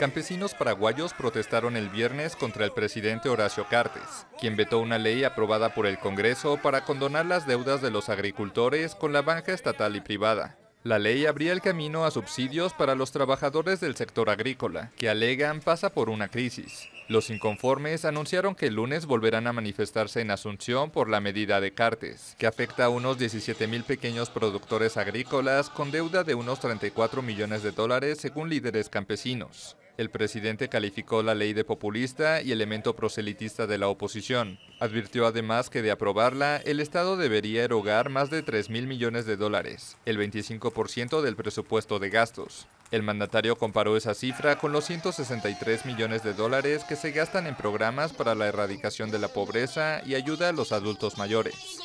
Campesinos paraguayos protestaron el viernes contra el presidente Horacio Cartes, quien vetó una ley aprobada por el Congreso para condonar las deudas de los agricultores con la banca estatal y privada. La ley abría el camino a subsidios para los trabajadores del sector agrícola, que alegan pasa por una crisis. Los inconformes anunciaron que el lunes volverán a manifestarse en Asunción por la medida de Cartes, que afecta a unos 17.000 pequeños productores agrícolas con deuda de unos 34 millones de dólares según líderes campesinos. El presidente calificó la ley de populista y elemento proselitista de la oposición. Advirtió además que de aprobarla, el Estado debería erogar más de 3 mil millones de dólares, el 25% del presupuesto de gastos. El mandatario comparó esa cifra con los 163 millones de dólares que se gastan en programas para la erradicación de la pobreza y ayuda a los adultos mayores.